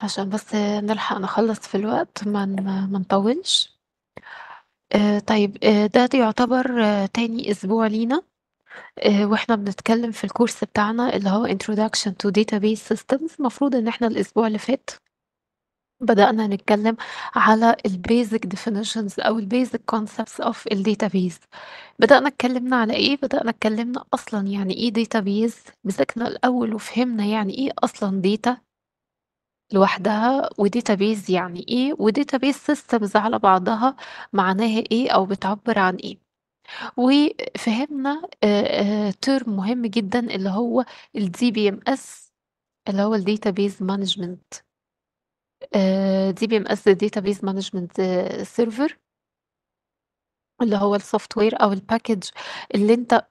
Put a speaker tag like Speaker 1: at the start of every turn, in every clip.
Speaker 1: عشان بس نلحق نخلّص في الوقت ما ما نطوّلش. آه، طيب آه، ده يعتبر آه، تاني أسبوع لينا وإحنا بنتكلّم في الكورس بتاعنا اللي هو introduction to database systems المفروض إن إحنا الأسبوع اللي فات بدأنا نتكلّم على Basic definitions أو Basic concepts of Database بدأنا اتكلّمنا على إيه، بدأنا اتكلّمنا أصلًا يعني إيه database، مسكنا الأول وفهمنا يعني إيه أصلًا data. لوحدها وdatabase يعني إيه وdatabase systems على بعضها معناها إيه أو بتعبر عن إيه وفهمنا ترم مهم جدا اللي هو ال DBMS اللي هو ال Database Management آه DBMS Database Management Server اللي هو السوفت وير او الباكج اللي انت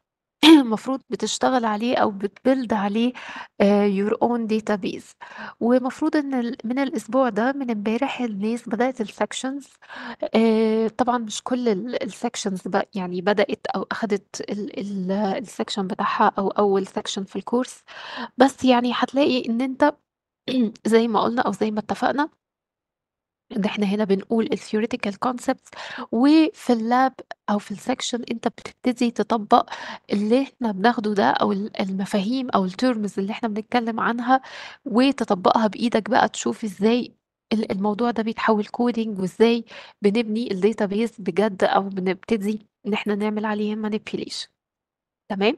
Speaker 1: المفروض بتشتغل عليه او بتبلد عليه يور اون بيز ومفروض ان من الاسبوع ده من امبارح الناس بدات السكشنز آه، طبعا مش كل السكشنز يعني بدات او اخذت السكشن بتاعها او اول سكشن في الكورس بس يعني هتلاقي ان انت زي ما قلنا او زي ما اتفقنا إن إحنا هنا بنقول الثيوريتيكال concepts وفي اللاب أو في السكشن أنت بتبتدي تطبق اللي إحنا بناخده ده أو المفاهيم أو التيرمز اللي إحنا بنتكلم عنها وتطبقها بإيدك بقى تشوف إزاي الموضوع ده بيتحول كودينج وإزاي بنبني بيز بجد أو بنبتدي إن إحنا نعمل عليه manipulation تمام؟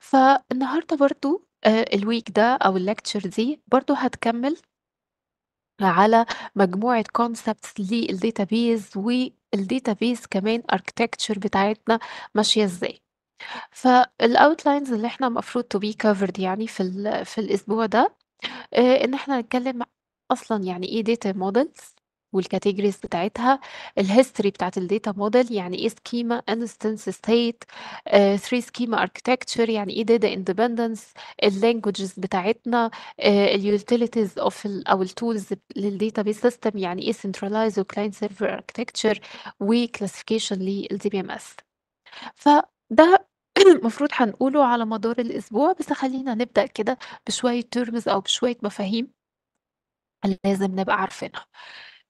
Speaker 1: فالنهارده برضو آه، الويك ده او اللكتشر دي برضو هتكمل على مجموعة concepts database والـ database كمان architecture بتاعتنا ماشية ازاي outlines اللي احنا المفروض to be covered يعني في في الأسبوع ده آه، إن احنا نتكلم أصلا يعني ايه data models والكاتيجوريز بتاعتها الهيستوري بتاعت الداتا موديل يعني ايه سكيما انستنس ستيت 3 سكيما اركتكتشر يعني ايه داتا اندبندنس اللانجوجز بتاعتنا آه، اليوتيليتيز اوف او التولز للداتا بيس سيستم يعني ايه سنترلايز وكلاينت سيرفر اركتكتشر وكلاسيفيكيشن للدي بي ام اس فده المفروض هنقوله على مدار الأسبوع بس خلينا نبدأ كده بشوية تيرمز أو بشوية مفاهيم لازم نبقى عارفينها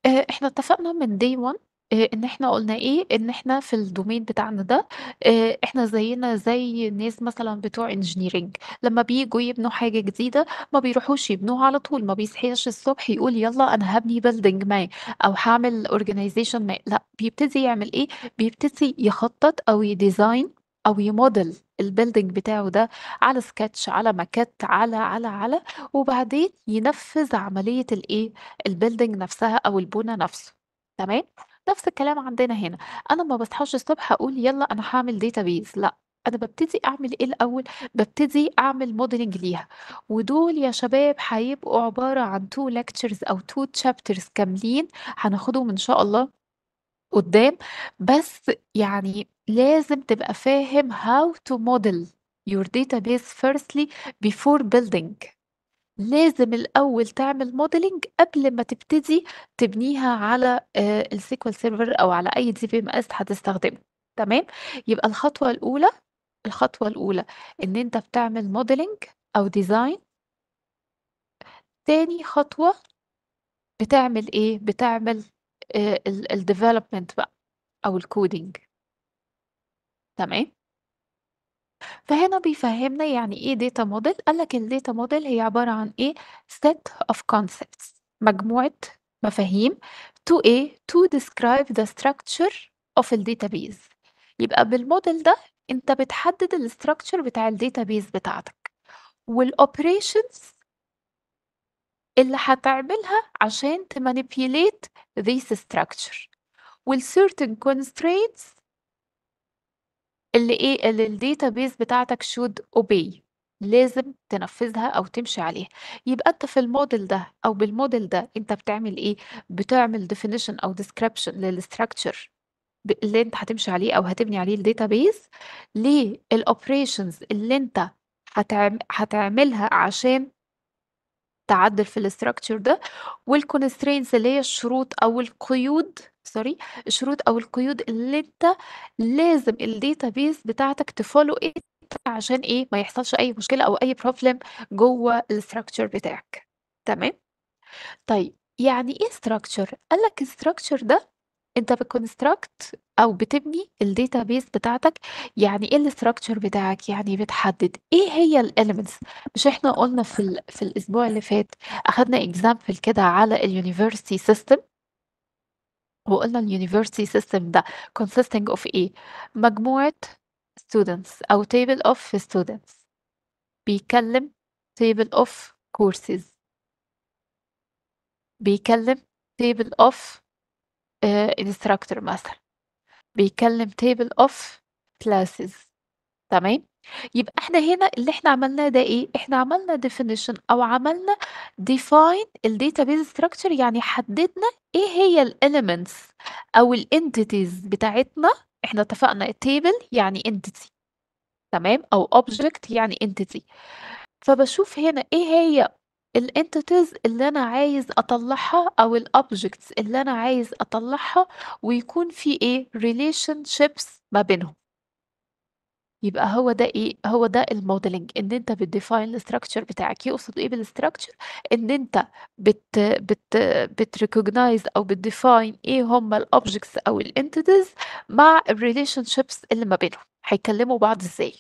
Speaker 1: آه، إحنا اتفقنا من دي 1 آه، إن إحنا قُلنا إيه، إن إحنا في الدومين بتاعنا ده آه، إحنا زيّنا زي الناس مثلًا بتوع engineering لمّا بييجوا يبنوا حاجة جديدة ما بيروحوش يبنوها على طول، ما بيصحاش الصبح يقول يلا أنا هبني بلدنج ما أو هعمل اورجانيزيشن ما، لأ، بيبتدي يعمل إيه، بيبتدي يخطط أو يديزاين أو يموديل البيلدينج بتاعه ده على سكتش على ماكت على على على وبعدين ينفذ عملية الإيه البيلدينج نفسها أو البنا نفسه تمام نفس الكلام عندنا هنا أنا ما بصحاش الصبح أقول يلا أنا هعمل database لأ انا ببتدي اعمل ايه الاول ببتدي اعمل موديلنج ليها ودول يا شباب هيبقوا عباره عن تو lectures او تو chapters كاملين هناخدهم ان شاء الله قدام بس يعني لازم تبقى فاهم how to model your database firstly before building لازم الأول تعمل موديلنج قبل ما تبتدي تبنيها على السيكوال آه، سيرفر أو على أي دي بي ام اس هتستخدمه تمام يبقى الخطوة الأولى الخطوة الأولى إن أنت بتعمل موديلنج أو ديزاين تاني خطوة بتعمل إيه؟ بتعمل آه، الديفلوبمنت بقى أو الكودينج تمام. فهنا بيفهّمنا يعني إيه data model، قال لك data model هي عبارة عن إيه set of concepts مجموعة مفاهيم to إيه to describe the structure of database يبقى بالmodel ده أنت بتحدد structure بتاع database بتاعتك، operations اللي هتعملها عشان تmanipulate this structure، certain constraints اللي إيه اللي بيز بتاعتك should obey لازم تنفذها أو تمشي عليها يبقى أنت في الموديل ده أو بالموديل ده أنت بتعمل إيه بتعمل definition أو description للstructure اللي أنت هتمشي عليه أو هتبني عليه بيز للاوبريشنز اللي أنت هتعملها عشان تعدل في الاستراكشر ده والكونسترينز اللي هي الشروط او القيود sorry الشروط أو القيود اللي أنت لازم بيس بتاعتك تفولو it عشان إيه، ما يحصلش أي مشكلة أو أي problem جوّه الstructure بتاعك، تمام؟ طيب يعني إيه structure؟ قال لك الstructure ده أنت بتكونستراكت أو بتبني بيس بتاعتك، يعني إيه الstructure بتاعك؟ يعني بتحدد إيه هي الاليمنتس مش إحنا قُلنا في ال في الأسبوع اللي فات أخدنا example كده على اليونيفرسيتي system وقلنا ال university system ده consisting of إيه؟ مجموعة students أو table of students بيكلم table of courses بيكلم table of uh, instructor مثلا بيكلم table of classes تمام؟ يبقى إحنا هنا اللي إحنا عملناه ده إيه، إحنا عملنا definition أو عملنا define الdatabase structure يعني حددنا إيه هي الاليمنتس أو الانتيتيز بتاعتنا، إحنا اتفقنا table يعني entity تمام، أو object يعني entity فبشوف هنا إيه هي الانتيتيز اللي أنا عايز أطلّعها أو الاوبجكتس اللي أنا عايز أطلّعها ويكون في إيه relationships ما بينهم. يبقى هو ده إيه؟ هو ده الموديلنج إن أنت بتديفاين الاستراكشر بتاعك، يقصد إيه بالاستراكشر إن أنت بت بت بتريكوجنايز أو بتديفاين إيه هم الاوبجكتس أو الانتيتيز مع relationships اللي ما بينهم، هيكلموا بعض إزاي؟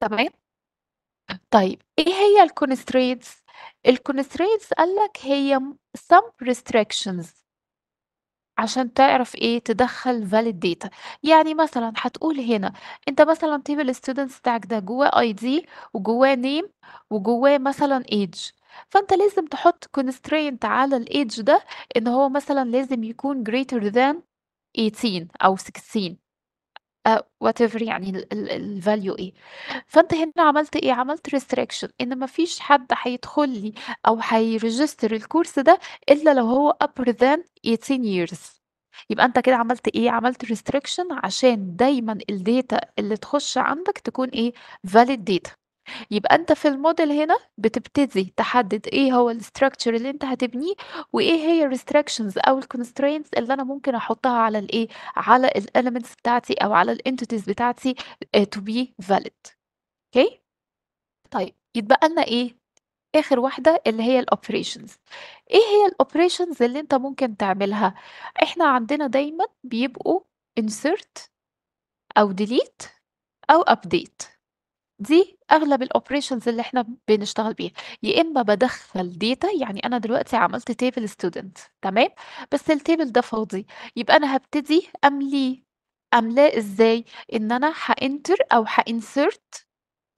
Speaker 1: تمام؟ طيب إيه هي الكونسترينتس الكونسترينتس قال لك هي some restrictions عشان تعرف إيه، تدخّل valid data. يعني مثلًا هتقول هنا أنت مثلًا table students بتاعك ده جوّاه ID وجوّاه name وجوّاه مثلًا age، فأنت لازم تحُط constraint على الage ده إن هو مثلًا لازم يكون greater than 18 أو 16. آآ آه، whatever يعني الفاليو إيه. فأنت هنا عملت إيه، عملت restriction إن ما فيش حد هيدخل لي أو هيregister الكورس ده إلا لو هو ابر ذان 18 years. يبقى أنت كده عملت إيه، عملت restriction عشان دايمًا الداتا اللي تخُش عندك تكون إيه، valid data. يبقى أنت في الموديل هنا بتبتدي تحدد إيه هو الستراكشر اللي أنت هتبنيه وإيه هي الريستراكشنز أو الكونسترينتس اللي أنا ممكن أحطها على الإيه على الاليمنتس بتاعتي أو على الانتيتيز بتاعتي تو آه، to be valid اوكي طيب يتبقى لنا إيه اخر واحده اللي هي الاوبريشنز ايه هي الاوبريشنز اللي انت ممكن تعملها احنا عندنا دايما بيبقوا insert او delete او update دي أغلب الاوبريشنز اللي إحنا بنشتغل بيها، يا إما بدخل data يعني أنا دلوقتي عملت table student تمام، بس التيبل ده فاضي، يبقى أنا هبتدي املي أملاه إزاي؟ إن أنا هانتر أو هانسرت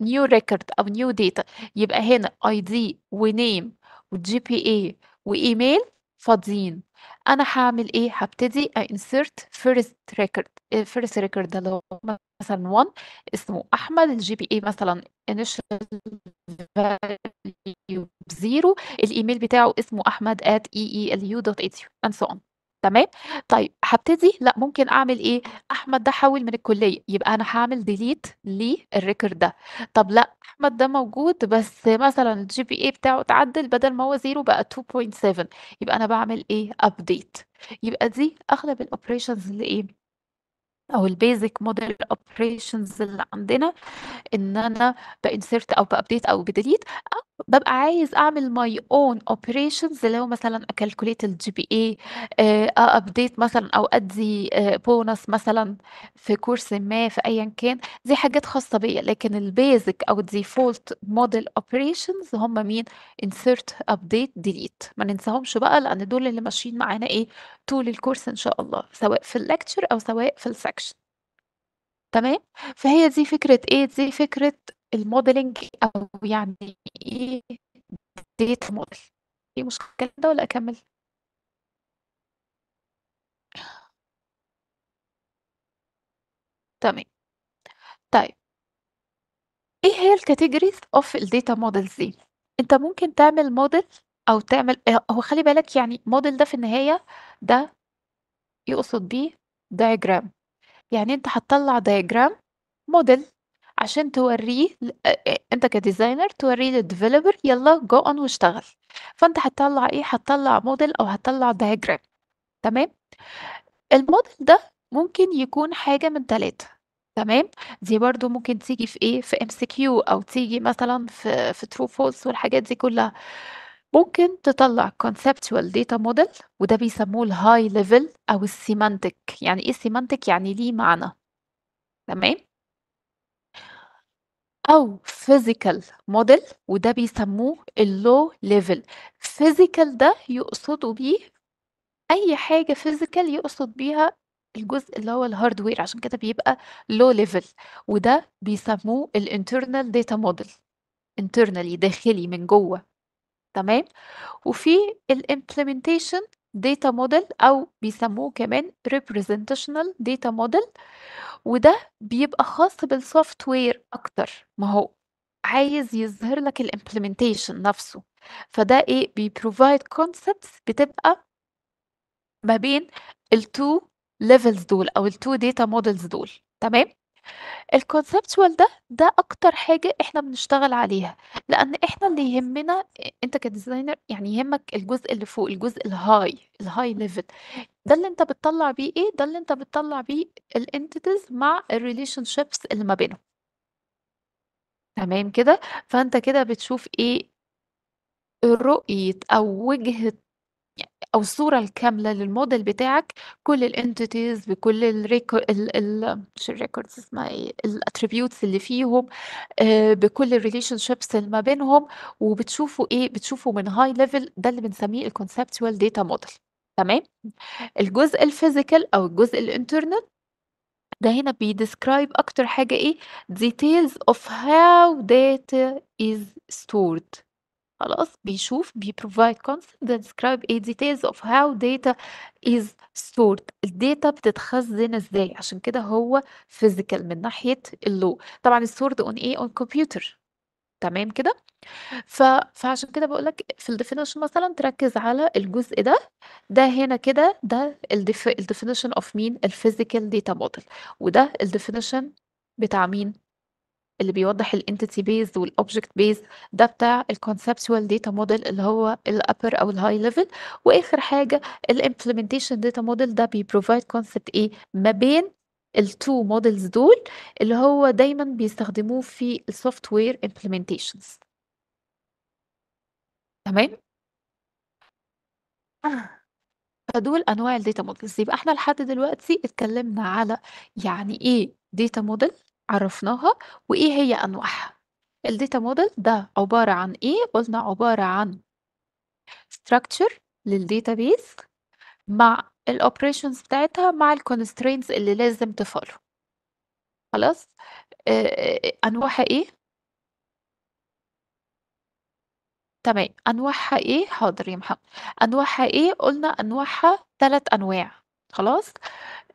Speaker 1: new record أو new data يبقى هنا ID بي اي وإيميل فاضيين، أنا هاعمل إيه؟ هابتدي انسرت first record الفيرست ريكورد اللي هو مثلا 1 اسمه احمد الجي بي اي مثلا انيشال فاليو بزيرو الايميل بتاعه اسمه احمد at eelu.edu and so on تمام طيب هبتدي لا ممكن اعمل ايه احمد ده حول من الكليه يبقى انا هعمل ديليت للريكورد ده طب لا احمد ده موجود بس مثلا الجي بي اي بتاعه اتعدل بدل ما هو زيرو بقى 2.7 يبقى انا بعمل ايه ابديت يبقى دي اغلب الاوبريشنز اللي ايه أو البيزك موديل operations اللي عندنا، إن أنا بانسرت أو بابديت أو بdelete ببقى عايز أعمل my own operations اللي هو مثلًا الجي بي آآ ابديت مثلًا أو أدّي بونص آه، مثلًا في كورس ما في أيًا كان، دي حاجات خاصة بيّا، لكن البيزك أو الديفولت موديل اوبريشنز هم مين، انسرت ابديت ديليت ما ننساهمش بقى لأن دول اللي ماشيين معانا إيه، طول الكورس إن شاء الله، سواء في الليكتشر أو سواء في السكشن تمام؟ فهي دي فكرة إيه، دي فكرة الموديلنج أو يعني إيه data model في مشكلة ده ولا أكمل؟ تمام طيب إيه هي الكاتيجوريز أوف الديتا مودلز دي؟ أنت ممكن تعمل موديل أو تعمل آه، هو خلي بالك يعني موديل ده في النهاية ده يقصد بيه diagram يعني أنت هتطلع diagram موديل عشان تورّيه أنت كديزاينر تورّيه للديفلوبر يلا جو اون واشتغل، فأنت هتطلّع إيه، هتطلّع موديل أو هتطلّع دايجرام تمام، الموديل ده ممكن يكون حاجة من ثلاثة تمام، دي برضه ممكن تيجي في إيه، في ام كيو أو تيجي مثلًا في في ترو فولس والحاجات دي كلّها، ممكن تطلّع conceptual data model وده بيسموه الهاي ليفل أو السيمانتيك يعني إيه سيمانتيك يعني ليه معنى تمام. أو physical model وده بيسموه ال low level physical ده يقصدوا بيه أي حاجة physical يقصد بيها الجزء اللي هو الهاردوير عشان كده بيبقى low level وده بيسموه ال internal data model internally داخلي من جوه تمام وفي ال implementation data model أو بيسموه كمان representational data model وده بيبقى خاص بالسوفت وير أكتر ما هو عايز يظهر لك الامبلمنتيشن نفسه فده إيه بيبروفايد concepts بتبقى ما بين التو levels دول أو التو data models دول تمام الكونسبتوال ده ده أكتر حاجة إحنا بنشتغل عليها، لأن إحنا اللي يهمنا أنت كديزاينر يعني يهمك الجزء اللي فوق، الجزء الهاي الهاي ليفل ده اللي أنت بتطلّع بيه إيه، ده اللي أنت بتطلّع بيه الانتيتيز مع شيبس اللي ما بينهم. تمام كده، فأنت كده بتشوف إيه، رؤية أو وجهة او الصوره الكامله للموديل بتاعك كل الانتيتيز بكل الريكورد مش الريكوردز اسمها ايه الاتريبيوتس اللي فيهم آه، بكل الريليشن شيبس اللي ما بينهم وبتشوفوا ايه بتشوفوا من هاي ليفل ده اللي بنسميه الكونسبتوال داتا موديل تمام الجزء الفيزيكال او الجزء الانترنال ده هنا بيديسكرايب اكتر حاجه ايه details of how data is stored خلاص بيشوف بي provide concepts that describe a details of how data is stored الداتا بتتخزن ازاي عشان كده هو physical من ناحية اللو طبعا stored on ايه on computer تمام كده ف... فعشان كده بقول لك في الديفينيشن مثلا تركز على الجزء ده ده هنا كده ده الديفينيشن اوف مين الفيزيكال داتا موديل وده الديفينيشن بتاع مين اللي بيوضح ال Entity Based والـ Object Based ده بتاع ال Conceptual Data Model اللي هو ال Upper أو ال High Level وآخر حاجة ال Implementation Data Model ده بي Provide Concept إيه ما بين ال Two Models دول اللي هو دايماً بيستخدموه في ال Software Implementations تمام؟ فدول أنواع ال Data Models يبقى إحنا لحد دلوقتي اتكلمنا على يعني إيه Data Model عرفناها وإيه هي أنواعها الـ Data Model ده عبارة عن إيه؟ قلنا عبارة عن structure للـ Database مع الـ Operations بتاعتها مع الـ Constraints اللي لازم تفعله خلاص آه، آه، انواعها ايه تمام انواعها ايه حاضر يا محمد انواعها ايه قلنا انواعها ثلاث انواع خلاص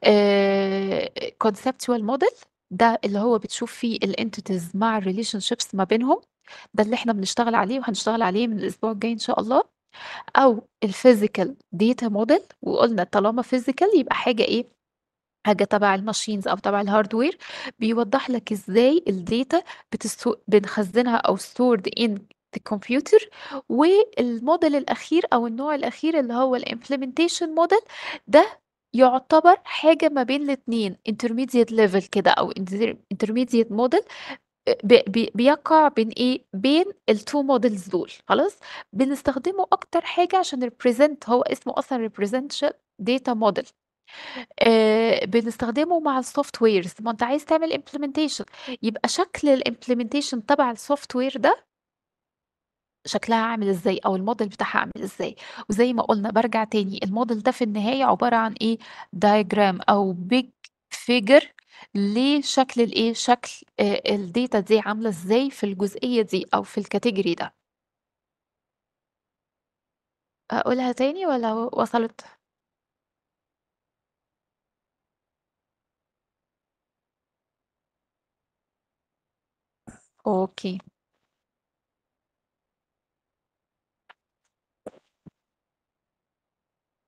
Speaker 1: آه، Conceptual Model ده اللي هو بتشوف فيه الانتيتيز مع الريليشن شيبس ما بينهم ده اللي احنا بنشتغل عليه وهنشتغل عليه من الاسبوع الجاي ان شاء الله او الفيزيكال ديتا موديل وقلنا طالما فيزيكال يبقى حاجه ايه حاجه تبع الماشينز او تبع الهاردوير بيوضح لك ازاي الداتا بتستو... بنخزنها او ستورد ان الكمبيوتر والموديل الاخير او النوع الاخير اللي هو الامبلمنتيشن موديل ده يعتبر حاجة ما بين الاتنين intermediate level كده أو intermediate model آه، بيقع بين ايه بين التو models دول خلاص بنستخدمه اكتر حاجه عشان ريبريزنت هو اسمه اصلا ريبريزنت داتا موديل آه، بنستخدمه مع السوفت ويرز ما انت عايز تعمل implementation يبقى شكل الامبلمنتيشن تبع السوفت وير ده شكلها عامل إزاي أو الموديل بتاعها عامل إزاي، وزي ما قُلنا برجع تاني الموديل ده في النهاية عبارة عن إيه، دايجرام أو بيج فيجر لشكل الإيه، شكل آآ آه، دي عاملة إزاي في الجزئية دي أو في الكاتيجري ده. أقولها تاني ولا وصلت؟ أوكي.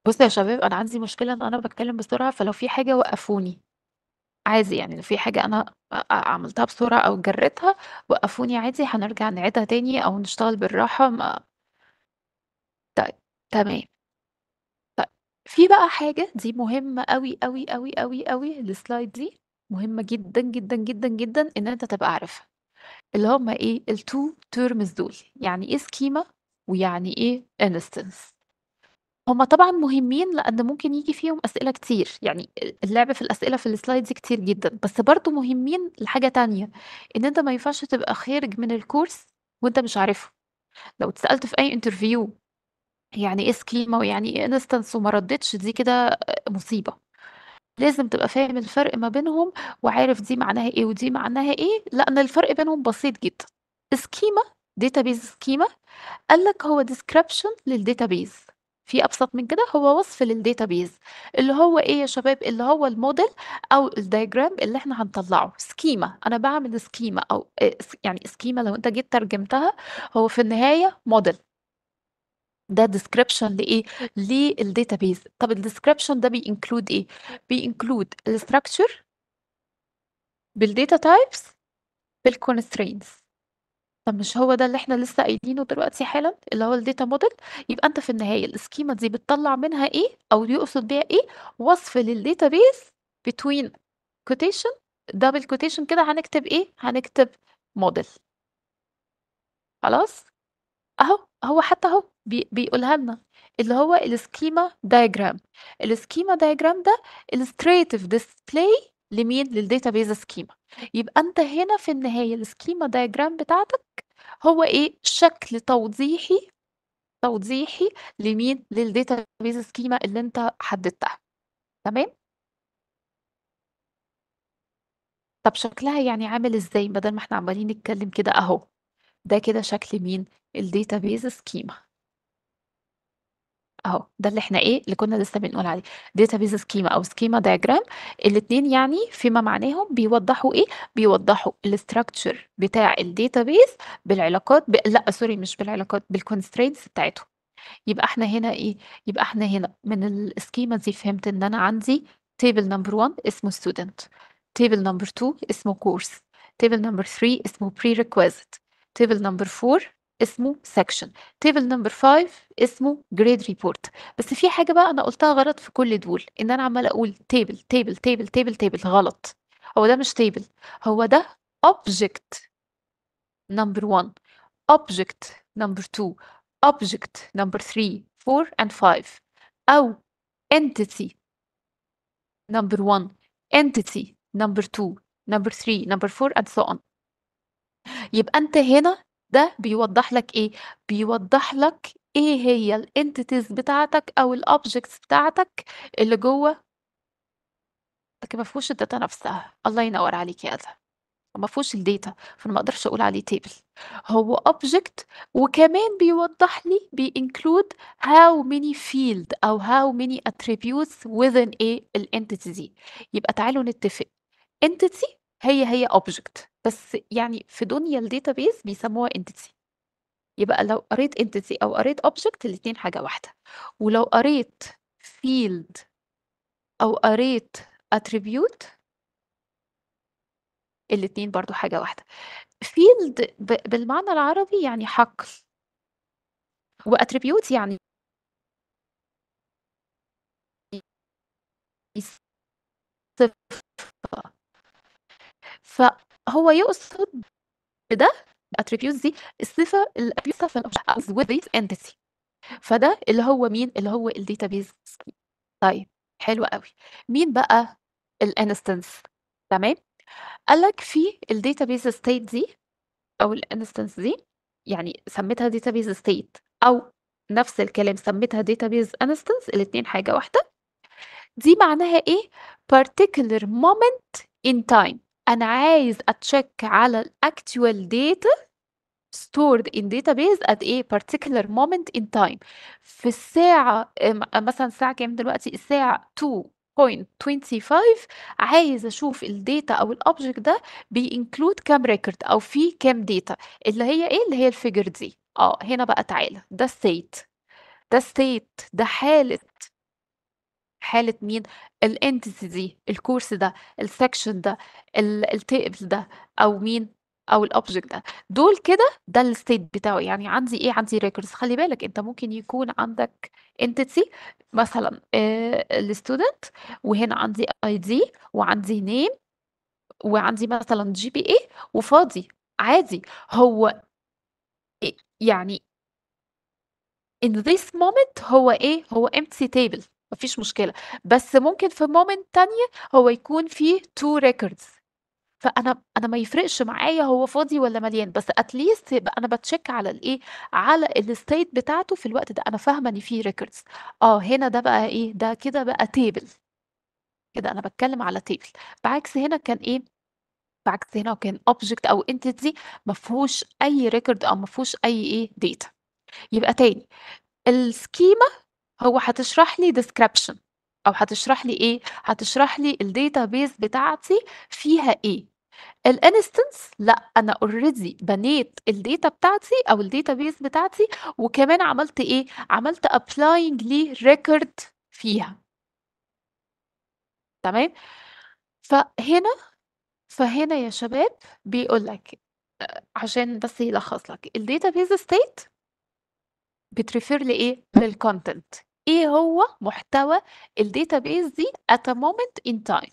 Speaker 1: بُصّوا يا شباب أنا عندي مشكلة إن أنا بتكلم بسرعة، فلو في حاجة وقّفوني، عادي يعني لو في حاجة أنا عملتها بسرعة أو جرّيتها، وقّفوني عادي هنرجع نعيدها تاني أو نشتغل بالراحة ما طيب، تمام. طيب، في بقى حاجة دي مهمة أوي، أوي، أوي، أوي، قوي السلايد دي مهمة جدًا، جدًا، جدًا، جدًا إن أنت تبقى عارفها، اللي هم إيه التو terms دول، يعني إيه schema ويعني إيه instance. هما طبعًا مهمين، لأن ممكن يجي فيهم أسئلة كتير، يعني اللعب في الأسئلة في السلايدز كتير جدًا، بس برضه مهمين لحاجة تانية، إن أنت ما ينفعش تبقى خارج من الكورس وأنت مش عارفه لو اتسألت في أي انترفيو يعني إيه سكيما ويعني إيه انستنس وما ردتش دي كده مصيبة، لازم تبقى فاهم الفرق ما بينهم وعارف دي معناها إيه ودي معناها إيه، لأن الفرق بينهم بسيط جدًا، سكيما database schema قال لك هو description للداتابيز في أبسط من كده، هو وصف للديتابيز اللي هو إيه يا شباب، اللي هو الموديل أو الدايجرام اللي إحنا هنطلّعه، schema أنا بعمل schema أو آه، يعني schema لو أنت جيت ترجمتها هو في النهاية model. ده description لإيه، للديتابيز طب الديسكريبشن ده بينكلود إيه؟ بينكلود الاستراكشر بالديتا types بالكونسترينتس طب مش هو ده اللي إحنا لسه قايلينه دلوقتي حالًا، اللي هو الdata model يبقى أنت في النهاية السكيما دي بتطلّع منها إيه، أو يقصد بيها إيه، وصف للdatabase between quotation double quotation كده هنكتب إيه، هنكتب model. خلاص؟ أهو، هو حتى أهو بي بيقولها لنا، اللي هو السكيما diagram السكيما diagram ده illustrative display لمين؟ بيز schema يبقى أنت هنا في النهاية السكيما diagram بتاعتك هو إيه؟ شكل توضيحي توضيحي لمين؟ بيز schema اللي أنت حددتها تمام؟ طب شكلها يعني عامل ازاي بدل ما احنا عمالين نتكلم كده اهو ده كده شكل مين الداتابيز سكيما أهو، ده اللي إحنا إيه، اللي كنا لسه بنقول عليه database schema أو schema diagram الاتنين يعني فيما معناهم بيوضّحوا إيه، بيوضّحوا الstructure بتاع الdatabase بالعلاقات ب لأ سوري مش بالعلاقات بالconstraints بتاعتهم. يبقى إحنا هنا إيه، يبقى إحنا هنا من السكيما دي فهمت إن أنا عندي table number 1 اسمه student، table number 2 اسمه course، table number 3 اسمه prerequisite، table number 4 اسمه سكشن تيبل نمبر 5 اسمه جريد ريبورت بس في حاجه بقى انا قلتها غلط في كل دول ان انا عمال اقول تيبل تيبل تيبل تيبل تيبل غلط هو ده مش تيبل هو ده اوبجكت نمبر 1 اوبجكت نمبر 2 اوبجكت نمبر 3 4 and 5 او entity نمبر 1 entity نمبر 2 نمبر 3 نمبر 4 and so on يبقى انت هنا ده بيوضح لك إيه؟ بيوضح لك إيه هي الانتيتيز بتاعتك أو الاوبجكتس بتاعتك اللي جوه لكن ما فيهوش الداتا نفسها الله ينور عليك يا أدهم ما فيهوش الداتا فانا ما اقدرش اقول عليه تيبل هو اوبجكت وكمان بيوضح لي بينكلود هاو ميني فيلد او هاو ميني اتريبيوتس within ايه الانتيتي دي يبقى تعالوا نتفق انتيتي هي هي object بس يعني في دنيا الداتابيز بيسموها entity يبقى لو قريت entity او قريت object الاتنين حاجة واحدة ولو قريت field او قريت attribute الاتنين برضو حاجة واحدة field بالمعنى العربي يعني حقل واتريبيوت يعني صفة فهو يقصد بده الاتريبيوتس دي الصفه الابيوتس فالاوبجكت with this entity فده اللي هو مين اللي هو بيز طيب حلو قوي مين بقى الانستنس تمام قال لك في بيز ستيت دي او الانستنس دي يعني سميتها بيز ستيت او نفس الكلام سميتها بيز انستنس الاثنين حاجه واحده دي معناها ايه particular moment in time أنا عايز أتشيك على الأكتوال داتا stored in database at a particular moment in time في الساعة مثلا الساعة كام دلوقتي الساعة 2.25 عايز أشوف الداتا أو الأوبجكت ده بينكلود كام ريكورد أو في كام داتا اللي هي إيه اللي هي الفيجر دي اه هنا بقى تعالى ده state ده state ده حالة حالة مين الانتيتي دي الكورس ده السكشن ده التيبل ده او مين او الاوبجكت ده دول كده ده الستيت بتاعه يعني عندي ايه عندي ريكوردز خلي بالك انت ممكن يكون عندك انتيتي مثلا آه، الستودنت وهنا عندي اي دي وعندي نيم وعندي مثلا جي بي اي وفاضي عادي هو يعني in this moment هو ايه هو empty table مفيش مشكلة، بس ممكن في مومنت تانية هو يكون فيه تو ريكوردز فأنا أنا ما يفرقش معايا هو فاضي ولا مليان، بس اتليست يبقى أنا بتشيك على الإيه، على الستيت بتاعته في الوقت ده، أنا فاهمة إن في ريكوردز آه هنا ده بقى إيه، ده كده بقى تيبل كده أنا بتكلم على تيبل بعكس هنا كان إيه، بعكس هنا كان اوبجكت أو انتيتي ما فيهوش أي ريكورد أو ما فيهوش أي إيه ديتا يبقى تاني السكيما هو هتشرح لي description أو هتشرح لي إيه، هتشرح لي الداتابيز بتاعتي فيها إيه. الانستنس لأ، أنا اوريدي بنيت الdata بتاعتي أو الdatabase بتاعتي وكمان عملت إيه، عملت applying ريكورد فيها. تمام؟ فهنا فهنا يا شباب بيقول لك آه، عشان بس يلخص لك الdatabase state بتريفير لإيه؟ للكونتنت إيه هو محتوى الdatabase دي at a moment in time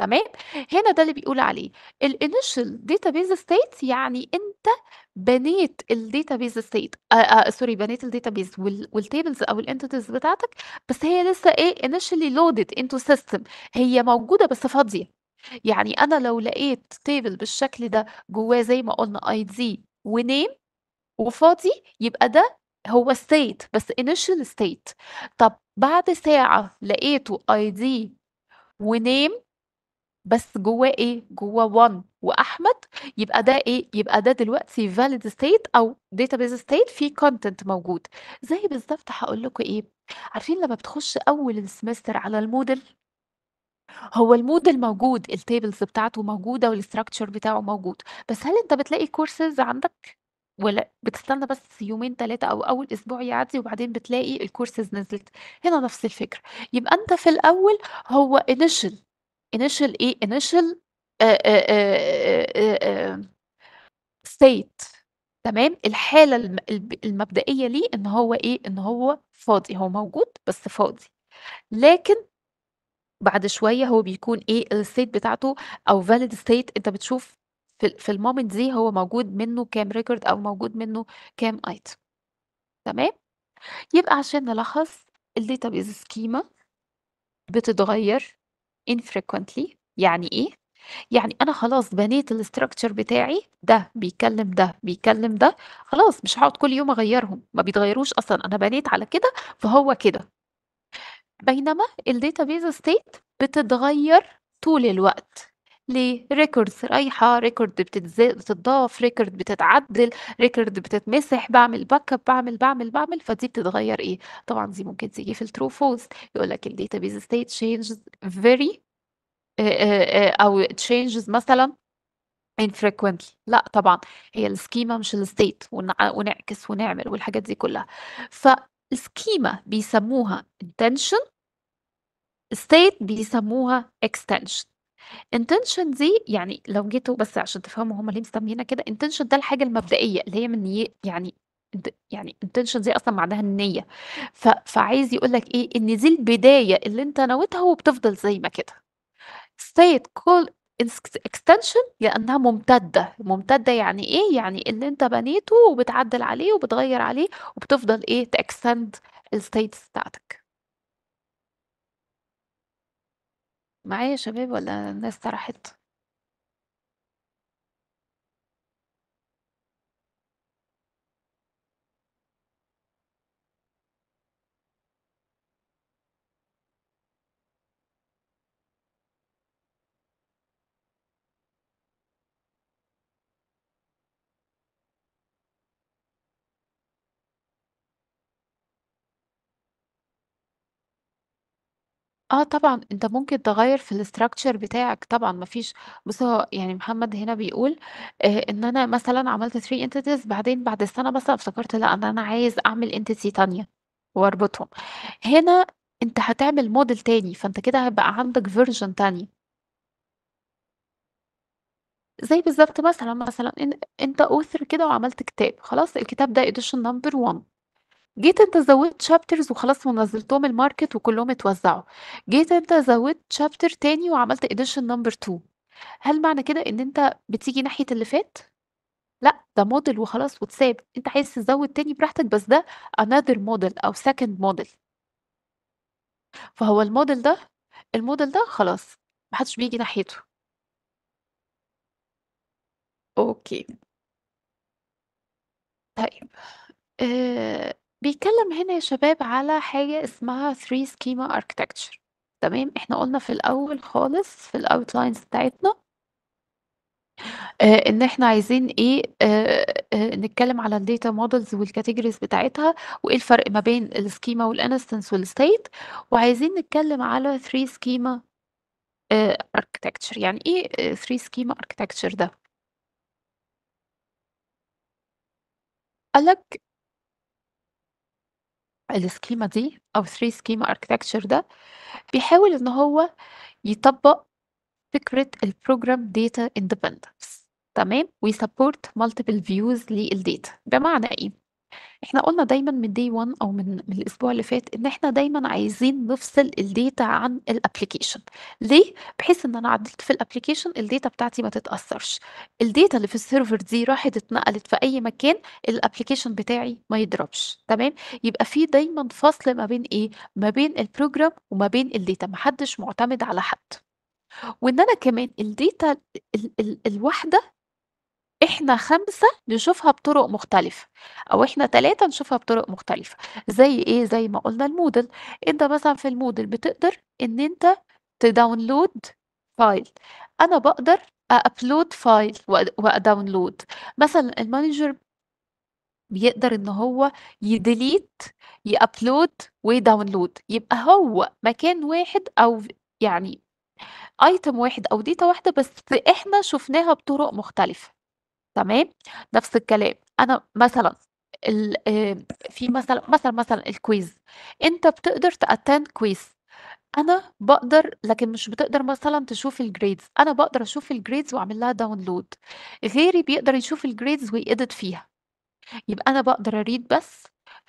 Speaker 1: تمام؟ هنا ده اللي بيقول عليه initial database state يعني أنت بنيت database state آآ آه، آآ آه، sorry بنيت الdatabase وال والtables أو entities بتاعتك، بس هي لسه إيه initially loaded into system هي موجودة بس فاضية. يعني أنا لو لقيت table بالشكل ده جواه زي ما قُلنا ID ونame وفاضي يبقى ده هو state بس initial state طب بعد ساعة لقيته ID ونيم بس جواه ايه جواه 1 واحمد يبقى ده ايه يبقى ده دلوقتي valid state او database state فيه content موجود زي بالظبط هقول لكم ايه عارفين لما بتخش اول السمستر على الموديل هو الموديل موجود التيبلز بتاعته موجوده والاستراكشر بتاعه موجود بس هل انت بتلاقي كورسز عندك ولا بتستنى بس يومين ثلاثة أو أول أسبوع يعدّي وبعدين بتلاقي الكورسز نزلت، هنا نفس الفكرة، يبقى أنت في الأول هو initial initial إيه، initial state تمام، الحالة المبدئية ليه إن هو إيه، إن هو فاضي، هو موجود بس فاضي، لكن بعد شوية هو بيكون إيه الستيت بتاعته أو valid state أنت بتشوف في المومنت دي هو موجود منّه كام record أو موجود منّه كام item تمام؟ يبقى عشان نلخّص الdatabase schema بتتغيّر infrequently يعني إيه؟ يعني أنا خلاص بنيت الاستراكشر بتاعي ده بيكلّم ده، بيكلّم ده، خلاص مش هقعد كل يوم أغيّرهم، ما بيتغيّروش أصلًا أنا بنيت على كده فهو كده. بينما الdatabase state بتتغيّر طول الوقت. ليه؟ ريكوردز رايحة ريكورد بتتضاف ريكورد بتتعدل ريكورد بتتمسح بعمل باك اب بعمل بعمل بعمل فدي بتتغيّر إيه، طبعًا دي ممكن تيجي في الترو false يقول لك الdatabase state changes very أو changes مثلًا infrequently لأ طبعًا هي السكيما مش الستيت ونعكس ونعمل والحاجات دي كلّها. فالسكيما بيسموها intention state بيسموها extension. intention دي يعني لو جيتوا بس عشان تفهموا هم ليه مسميينها كده intention ده الحاجة المبدئية اللي هي من يعني يعني intention دي أصلا معناها النية ف... فعايز يقول لك إيه إن دي البداية اللي أنت نويتها وبتفضل زي ما كده state كول ex- extension لأنها ممتدة ممتدة يعني إيه يعني اللي أنت بنيته وبتعدل عليه وبتغير عليه وبتفضل إيه تأكسند الستيتس بتاعتك معايا شباب ولا الناس طرحت آه طبعًا، أنت ممكن تغيّر في الاستراكشر بتاعك طبعًا، ما فيش بُص هو يعني محمد هنا بيقول آه، إن أنا مثلًا عملت 3 entities بعدين بعد السنة مثلًا افتكرت لأ، إن أنا عايز أعمل entity تانية واربطهم. هنا أنت هتعمل model تاني، فأنت كده هيبقى عندك فيرجن تاني زي بالظبط مثلًا، مثلًا أنت اوثر كده وعملت كتاب، خلاص الكتاب ده اديشن نمبر 1. جيت أنت زوّدت chapters وخلاص ونزّلتهم الماركت وكلّهم اتوزّعوا، جيت أنت زوّدت chapter تاني وعملت edition number 2 هل معنى كده إن أنت بتيجي ناحية اللي فات؟ لأ، ده model وخلاص واتساب، أنت عايز تزوّد تاني براحتك بس ده another model أو second model. فهو الموديل ده الموديل ده خلاص محدش بيجي ناحيته. أوكي. طيب آه، بيتكلم هنا يا شباب على حاجة اسمها 3 schema architecture تمام احنا قلنا في الأول خالص في الأوتلاينز بتاعتنا آه، ان احنا عايزين ايه آه، آه، نتكلم على الداتا مودلز والكاتيجوريز بتاعتها وايه الفرق ما بين السكيما والانستنس والستيت وعايزين نتكلم على 3 سكيما اركتكتشر يعني ايه 3 سكيما اركتكتشر ده قالك الschema دي أو 3 schema architecture ده بيحاول إن هو يطبق فكرة ال program data independence تمام ويسبورت multiple views للداتا بمعنى إيه؟ إحنا قُلنا دايمًا من دي 1 أو من من الأسبوع اللي فات إن إحنا دايمًا عايزين نفصل الديتا عن الابلكيشن ليه؟ بحيث إن أنا عدّلت في الابلكيشن الديتا بتاعتي ما تتأثّرش، الديتا اللي في السيرفر دي راحت اتنقلت في أي مكان، الابلكيشن بتاعي ما يضربش تمام، يبقى في دايمًا فصل ما بين إيه، ما بين البروجرام وما بين الديتا ما حدّش مُعتمد على حد، وإن أنا كمان الديتا الواحدة إحنا خمسة نشوفها بطرق مختلفة، أو إحنا تلاته نشوفها بطرق مختلفة، زي إيه، زي ما قُلنا المودل أنت مثلًا في المودل بتقدر إن أنت تداونلود فايل انا بقدر ابلود فايل واداونلود مثلا المانجر بيقدر إن هو يديليت يابلود ويداونلود يبقى هو مكان واحد أو يعني ايتم واحد أو ديتا واحدة بس إحنا شُفناها بطرق مختلفة. تمام نفس الكلام انا مثلا ال- في مثلا مثلا مثلا الكويز انت بتقدر تاتن كويز انا بقدر لكن مش بتقدر مثلا تشوف الجريدز انا بقدر اشوف الجريدز واعمل لها داونلود غيري بيقدر يشوف الجريدز ويأديت فيها يبقى انا بقدر اريد بس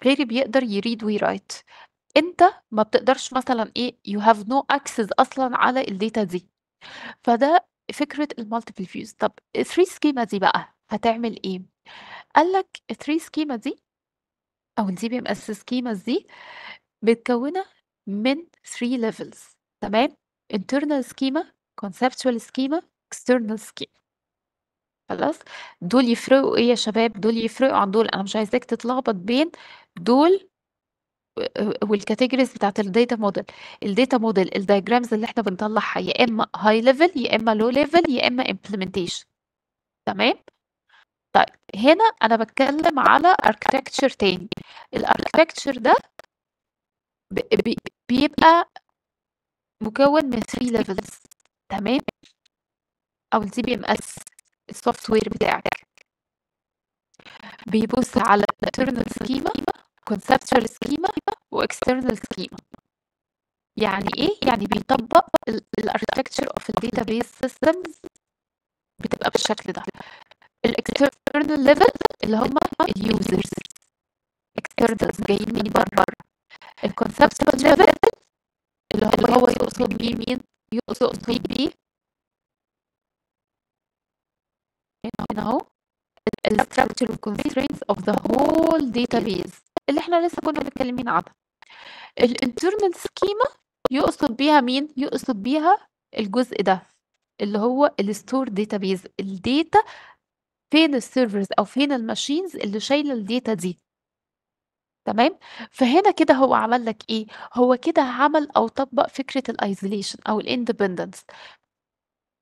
Speaker 1: غيري بيقدر يريد ويرايت انت ما بتقدرش مثلا ايه يو هاف نو اكسس اصلا على الداتا دي فده فكرة المالتيبل فيوز طب 3 سكيما دي بقى هتعمل إيه؟ قال لك 3 سكيما دي أو اس schemas دي متكونة من 3 levels تمام؟ internal schema conceptual schema external schema خلاص دول يفرقوا ايه يا شباب دول يفرقوا عن دول انا مش عايزاك تتلخبط بين دول والكاتيجوريز بتاعت الداتا موديل الداتا موديل الدايجرامز اللي احنا بنطلعها يا اما هاي ليفل يا اما لو ليفل يا اما امبلمنتيشن تمام هنا أنا بتكلم على architecture تاني الاركتكتشر ده بيبقى مكون من 3 levels تمام أو الدي بي ام اس السوفت وير بتاعك بيبص على internal schema conceptual schema واكسترنال schema يعني ايه يعني بيطبق الاركتكتشر اوف الداتابيس سيستمز بتبقى بالشكل ده الاكسترنال ليفل اللي هم اليوزرز external جايين من بره conceptual ليفل اللي هو, هو يقصد بيه مين يقصد بيه هنا اهو ال structure constraints of the whole database اللي احنا لسه كنا متكلمين عنها ال internal schema يقصد بيها مين يقصد بيها الجزء ده اللي هو الستور داتابيز الداتا فين السيرفرز أو فين الماشينز اللي شايلة الداتا دي. تمام؟ فهنا كده هو عمل لك إيه؟ هو كده عمل أو طبّق فكرة الايزوليشن أو الاندبندنس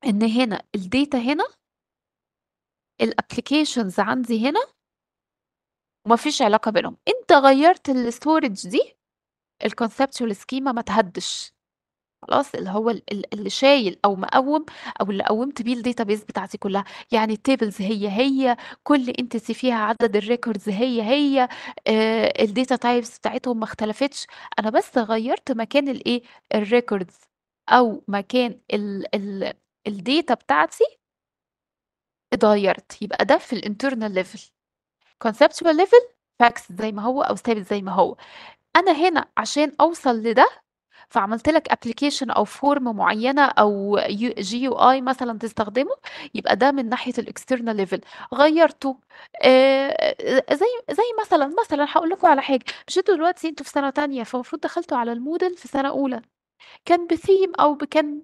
Speaker 1: إن هنا الداتا هنا الابلكيشنز عندي هنا وما فيش علاقة بينهم، أنت غيّرت الستورج دي الكونسبتوال schema ما تهدّش. خلاص اللي هو اللي شايل أو مقوّم أو اللي قوّمت بيه بيز بتاعتي كلّها، يعني التيبلز هي، هي، كل entity فيها عدد الريكوردز هي، هي، آه الداتا types بتاعتهم ما اختلفتش، أنا بس غيّرت مكان الإيه، الريكوردز أو مكان ال ال الdata بتاعتي اتغيّرت، يبقى ده في الانترنال level. conceptual level فاكس زي ما هو أو ثابت زي ما هو. أنا هنا عشان أوصل لده فعملت لك ابلكيشن او فورم معينه او جي يو اي مثلا تستخدمه يبقى ده من ناحيه الاكسترنال ليفل غيرته آه،, آه زي زي مثلا مثلا هقول لكم على حاجه مش انتوا دلوقتي انتوا في سنه تانية فالمفروض دخلتوا على المودل في سنه اولى كان بثيم او كان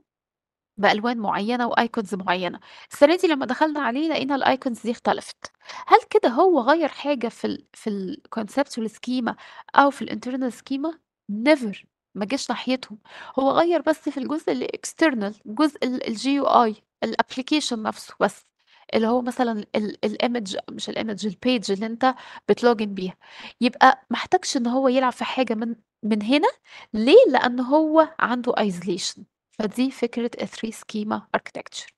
Speaker 1: بالوان معينه وايكونز معينه السنه دي لما دخلنا عليه لقينا الايكونز دي اختلفت هل كده هو غير حاجه في الـ في الكونسبت والسكيما او في الانترنال سكيما نيفر ما جاش ناحيتهم هو غير بس في الجزء الاكسترنال جزء الجي يو اي الابلكيشن نفسه بس اللي هو مثلا الايمج مش الايمج البيج اللي انت بتلوجن بيها يبقى محتاجش ان هو يلعب في حاجه من من هنا ليه لان هو عنده ايزوليشن فدي فكره 3 سكيما اركتكتشر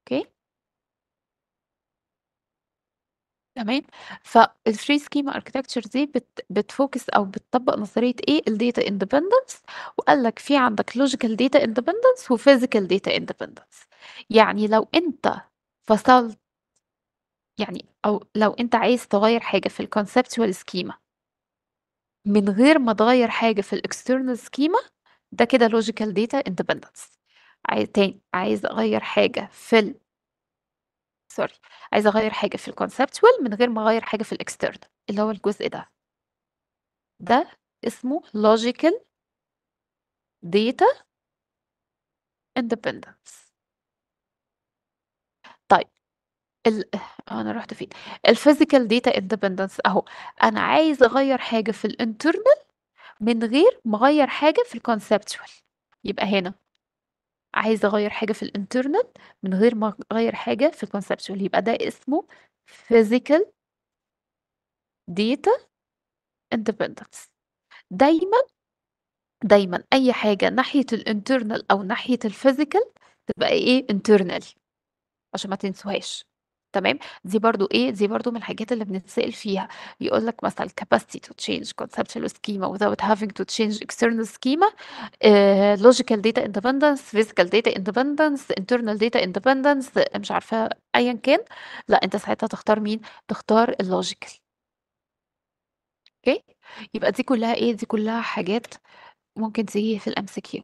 Speaker 1: اوكي تمام، فالfree schema architecture دي بت بتfocus أو بتطبّق نظرية إيه الdata independence وقال لك في عندك logical data independence وphysical data independence يعني لو أنت فصلت يعني أو لو أنت عايز تغيّر حاجة في الconceptual schema من غير ما تغيّر حاجة في الexternal schema ده كده logical data independence عاي تاني، عايز أغيّر حاجة في ال sorry عايزة أغيّر حاجة في الكونسبتوال من غير ما أغيّر حاجة في الاكسترنال اللي هو الجزء ده. ده اسمه logical data independence. طيب ال آه، أنا رُحت فين؟ الفيزيكال data independence أهو، أنا عايز أغيّر حاجة في الانترنال من غير ما أغيّر حاجة في الكونسبتوال يبقى هنا. عايزة أغيّر حاجة في الinternal من غير ما أغيّر حاجة في الconceptual يبقى ده اسمه physical data independence دايمًا دايمًا أي حاجة ناحية الinternal أو ناحية الphysical تبقى إيه internal عشان ما تنسوهاش تمام؟ دي برضه إيه، دي برضه من الحاجات اللي بنتسأل فيها، بيقول لك مثلًا capacity to change conceptual schema without having to change external schema uh, logical data independence، physical data independence، internal data independence مش عارفة أيًا كان، لأ أنت ساعتها تختار مين؟ تختار اللوجيكال أوكي؟ يبقى دي كلها إيه، دي كلها حاجات ممكن تيجي في كيو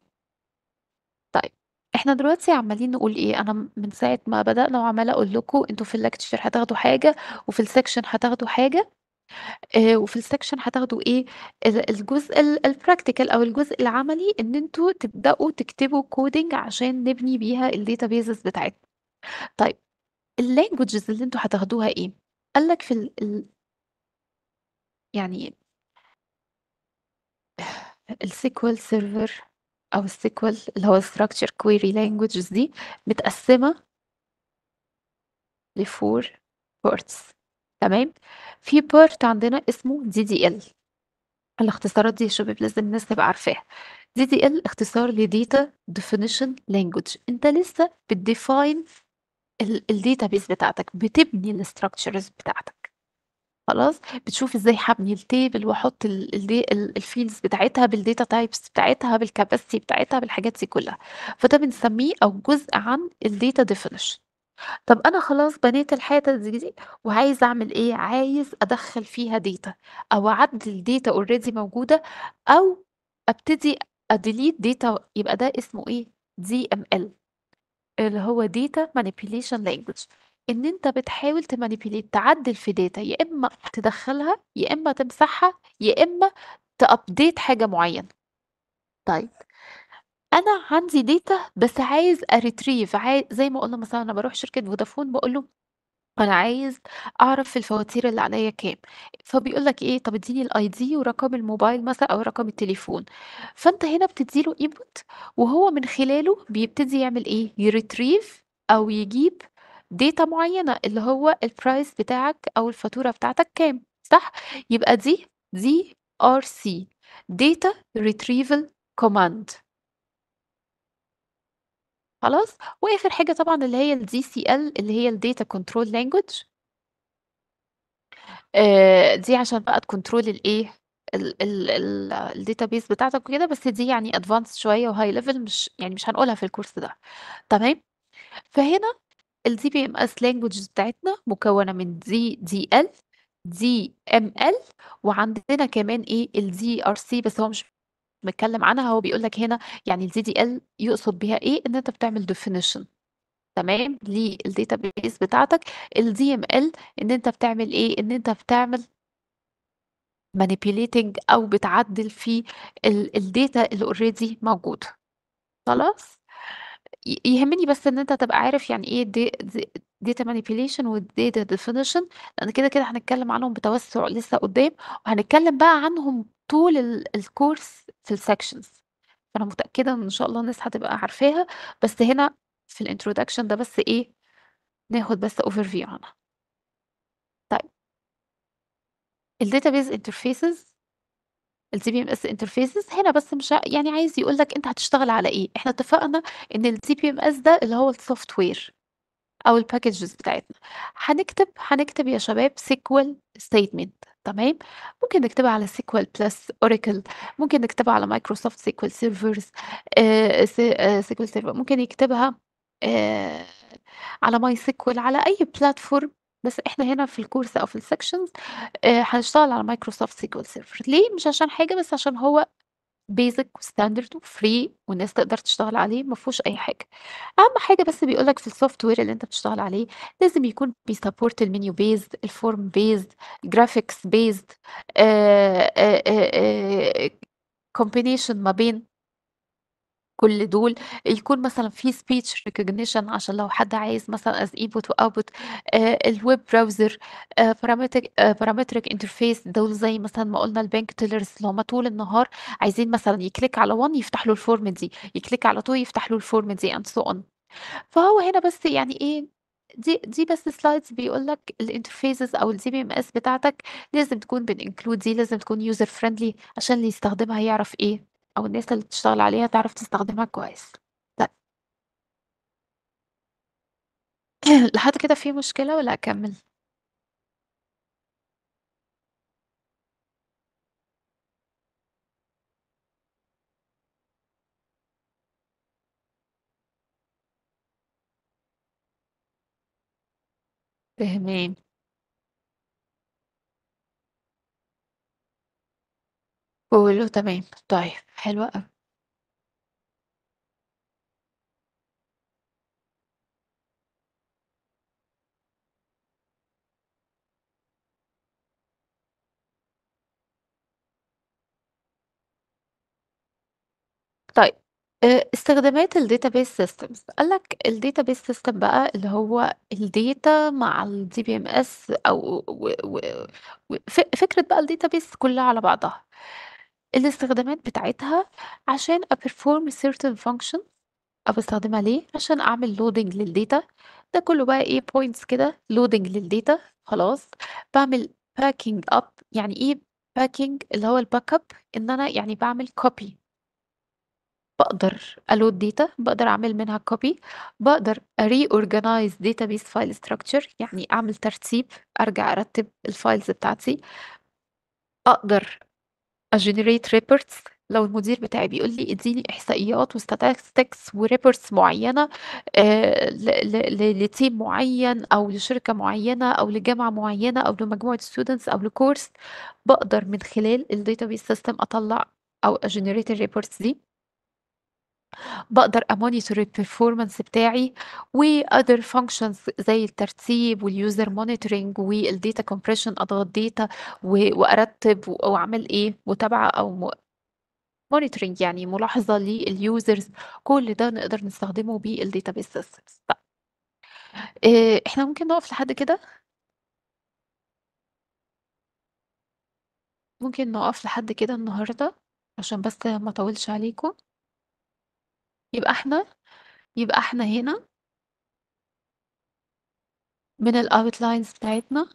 Speaker 1: طيب إحنا دلوقتي عمّالين نقول إيه، أنا من ساعة ما بدأنا وعمّالة أقول لكم انتوا في اللكتشر هتاخدوا حاجة، وفي السكشن هتاخدوا حاجة، اه وفي السكشن هتاخدوا إيه، الجزء البراكتيكال أو الجزء العملي إن انتوا تبدأوا تكتبوا coding عشان نبني بيها الdatabases بتاعتنا. طيب اللانجوجز اللي انتوا هتاخدوها إيه؟ قال لك في ال ال يعني السيكوال server أو السيكوال اللي هو Structure Query Languages دي متقسمة لفور بارتس تمام في بارت عندنا اسمه دي دي ال الاختصارات دي يا شباب لازم الناس تبقى عارفاها دي دي ال اختصار لديتا ديفينيشن لانجوج انت لسه بتديفاين الداتا بيز بتاعتك بتبني الاستراكشرز بتاعتك خلاص بتشوف ازاي هبني التيبل واحط ال الفيلدز بتاعتها بالديتا تايبس بتاعتها بالكاباسيتي بتاعتها بالحاجات دي كلها فده بنسميه او جزء عن الديتا ديفينيشن طب انا خلاص بنيت الحته دي, دي وعايز اعمل ايه عايز ادخل فيها ديتا او اعدل ديتا اوريدي موجوده او ابتدي اديليت ديتا يبقى ده اسمه ايه دي ام ال اللي هو ديتا مانيبيليشن لانجويج إن أنت بتحاول تمانيبيليت تعدِّل في داتا يا إما تدخّلها، يا إما تمسحها، يا إما تابديت حاجة معيّنة. طيب أنا عندي داتا بس عايز اريتريف عايز زي ما قُلنا مثلًا أنا بروح شركة فودافون بقول له أنا عايز أعرف الفواتير اللي عليّا كام، فبيقول لك إيه، طب ادّيني الاي دي ورقم الموبايل مثلًا أو رقم التليفون، فأنت هنا بتدّي له وهو من خلاله بيبتدي يعمل إيه، يريتريف أو يجيب data معيّنة، اللي هو البرايس بتاعك أو الفاتورة بتاعتك كام، صح؟ يبقى دي DRC Data Retrieval Command. خلاص؟ وآخر حاجة طبعًا اللي هي ال اللي هي data control language. آه، دي عشان بقى تكنترول الإيه، ال ال ال بتاعتك وكده، بس دي يعني advanced شوية وهاي level مش يعني مش هنقولها في الكورس ده، تمام؟ فهنا الDBMS languages بتاعتنا مكونة من DDL، DML وعندنا كمان إيه الDRC بس هو مش متكلم عنها هو بيقول لك هنا يعني ال DDL يقصد بيها إيه؟ إن أنت بتعمل definition تمام database بتاعتك ال DML إن أنت بتعمل إيه؟ إن أنت بتعمل manipulating أو بتعدل في الداتا اللي already موجودة خلاص؟ يهمني بس إن أنت تبقى عارف يعني إيه دا data manipulation data definition لأن كده، كده هنتكلم عنهم بتوسع لسه قدّام، وهنتكلم بقى عنهم طول الكورس في السكشنز فأنا متأكدة إن شاء الله الناس هتبقى عارفاها، بس هنا في الintroduction ده بس إيه، ناخد بس overview عنها. طيب الداتابيز interfaces بي ام اس انترفيسز هنا بس مش يعني عايز يقول لك أنت هتشتغل على إيه، إحنا اتفقنا إن بي ام اس ده اللي هو السوفت وير أو الباكجز بتاعتنا، هنكتب هنكتب يا شباب SQL statement تمام، ممكن نكتبها على SQL بلس Oracle ممكن نكتبها على مايكروسوفت SQL servers سيكوال سيرفر ممكن يكتبها على ماي سيكوال على أي بلاتفورم بس احنا هنا في الكورس او في السكشنز آه، هنشتغل على مايكروسوفت سيكوال سيرفر ليه مش عشان حاجه بس عشان هو بيزك وستاندرد وفري والناس تقدر تشتغل عليه ما فيهوش اي حاجه اهم حاجه بس بيقول لك في السوفت وير اللي انت بتشتغل عليه لازم يكون بيسبورت المنيو بيزد الفورم بيزد جرافيكس بيزد كومبينيشن ما بين كل دول يكون مثلا في سبيتش ريكوجنيشن عشان لو حد عايز مثلا از انبوت و الويب براوزر بارامتريك انترفيس دول زي مثلا ما قلنا البنك تيلرز اللي هم طول النهار عايزين مثلا يكليك على 1 يفتح له الفورم دي يكليك على 2 يفتح له الفورم دي اند سو اون فهو هنا بس يعني ايه دي دي بس سلايدز بيقول لك الانترفيسز او الدي بي ام اس بتاعتك لازم تكون بنكلود دي لازم تكون يوزر فريندلي عشان اللي يستخدمها يعرف ايه أو الناس اللي بتشتغل عليها تعرف تستخدمها كويس. طيب. لحد كده في مشكلة ولا أكمّل؟ فهمين كُلّه تمام، طيب حلوة أوي. طيب، آه، استخدامات استخدامات database systems قال لك database system بقى اللي هو data مع DBMS أو و و و فكرة بقى database كلّها على بعضها. الاستخدامات بتاعتها عشان أperform certain function أو ليه؟ عشان أعمل loading للديتا ده كله بقى إيه points كده loading للديتا خلاص بعمل packing up يعني إيه packing اللي هو الباك اب إن أنا يعني بعمل copy بقدر ألود داتا بقدر أعمل منها كوبي بقدر reorganize database file structure يعني أعمل ترتيب أرجع أرتب الفايلز بتاعتي أقدر أgenerate reports لو المدير بتاعي بيقول لي اديني احصائيات وستاتستكس وريبورتس معينه آه، لتيم معين او لشركه معينه او لجامعه معينه او لمجموعه ستودنتس او لكورس بقدر من خلال بيس سيستم اطلع او اجنريت الريبورتس دي بقدر امونيتور البرفورمانس بتاعي و other functions زي الترتيب واليوزر monitoring والديتا compression أضغط data و- وأرتب و- وأعمل إيه متابعة أو م- monitoring يعني ملاحظة لليوزرز كل ده نقدر نستخدمه بالديتا systems طيب. آه، إحنا ممكن نقف لحد كده ممكن نقف لحد كده النهاردة عشان بس ما أطولش عليكم يبقى إحنا يبقى إحنا هنا من الأوتلاينز بتاعتنا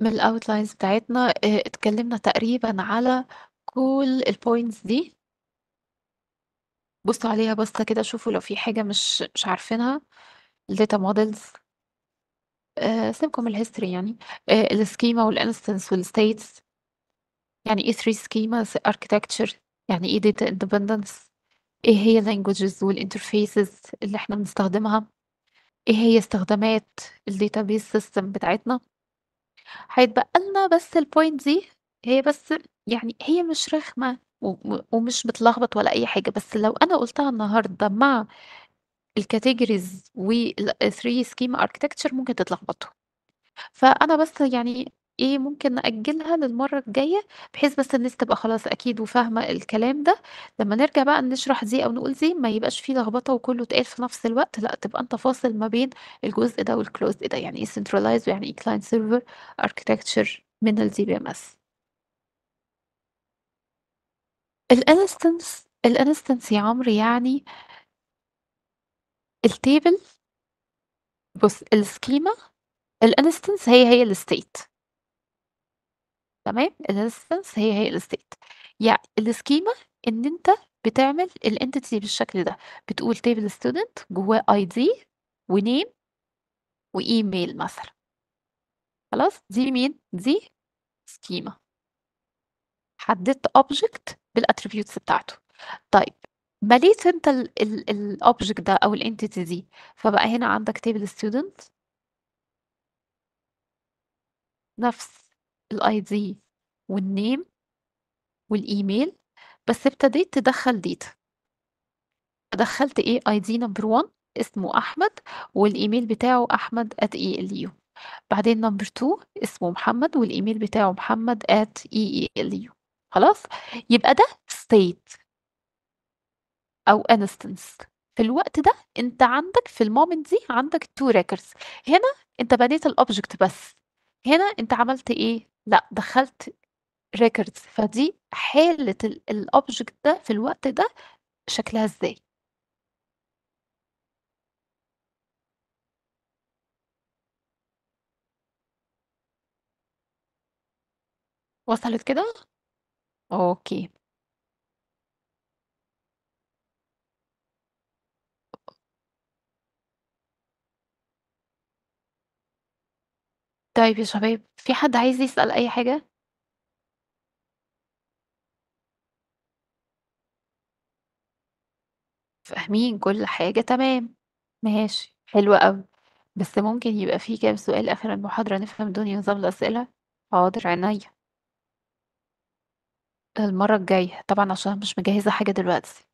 Speaker 1: من الأوتلاينز بتاعتنا آه، اتكلمنا تقريبا على كل البوينتس دي بصوا عليها بصة كده شوفوا لو في حاجة مش مش عارفينها الداتا مودلز سيبكم الهيستوري يعني آه، السكيما والانستنس والستيتس يعني ايه e 3 سكيما اركتكتشر يعني ايه داتا اندبندنس إيه هي الlanguages والانترفيسز اللي إحنا بنستخدمها، إيه هي استخدامات الداتابيس system بتاعتنا، هيتبقى لنا بس البوينت دي هي بس يعني هي مش رخمة ومش بتلخبط ولا أي حاجة، بس لو أنا قُلتها النهارده مع وال3 schema architecture ممكن تتلخبطوا، فأنا بس يعني إيه ممكن نأجلها للمرّة الجاية، بحيث بس الناس تبقى خلاص أكيد وفاهمة الكلام ده، لمّا نرجع بقى نشرح دي أو نقول دي ما يبقاش فيه لخبطة وكلّه اتقال في نفس الوقت، لأ تبقى أنت فاصل ما بين الجزء ده والكلوز ده، يعني إيه centralized ويعني إيه client server architecture من instance الinstance instance يا عمرو يعني table بُص الschema instance هي، هي state تمام، الinstance هي، هي الstate يعني الschema إن أنت بتعمل الانتيتي بالشكل ده بتقول table student جواه ID ونيم وايميل مثلا خلاص دي مين دي schema حددت object بالاتريبيوتس بتاعته طيب مليت انت الاوبجكت ده او الانتيتي دي فبقى هنا عندك table student نفس الآي دي والنيم والايميل بس ابتديت تدخل ديتا دخلت ايه اي دي نمبر 1 اسمه احمد والايميل بتاعه احمد ال يو e بعدين نمبر 2 اسمه محمد والايميل بتاعه محمد ال يو e خلاص يبقى ده state او instance في الوقت ده انت عندك في المومنت دي عندك تو ريكوردز هنا انت بنيت الاوبجكت بس هنا انت عملت ايه لأ، دخّلت records فدي حالة الأوبجكت ده في الوقت ده شكلها إزاي. وصلِت كده؟ أوكي. طيب يا شباب، في حد عايز يسأل أي حاجة؟ فاهمين كل حاجة، تمام، ماشي، حلو أوي. بس ممكن يبقى في كام سؤال آخر المحاضرة نفهم الدنيا نظام الأسئلة؟ حاضر، عينيا. المرة الجاية، طبعًا عشان مش مجهزة حاجة دلوقتي.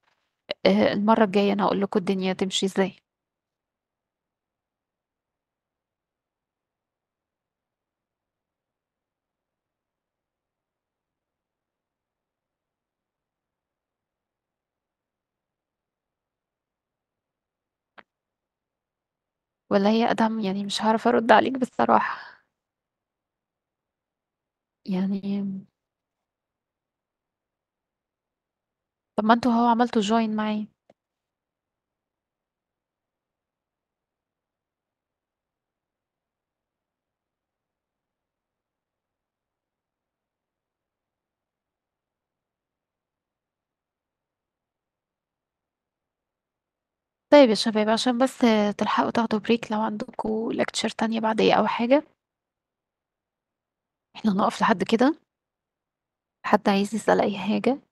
Speaker 1: آه، المرة الجاية أنا هقولكوا لكم الدنيا تمشي إزاي. ولا هي أدهم يعني مش هعرف أرُدّ عليك بصراحة. يعني طَب ما انتوا أهو عملتوا join معاه. طيب يا شباب عشان بس تلحقوا تاخدوا بريك لو عندكم لكتشر تانية بعدية أو حاجة احنا هنقف لحد كده حد عايز يسأل أي حاجة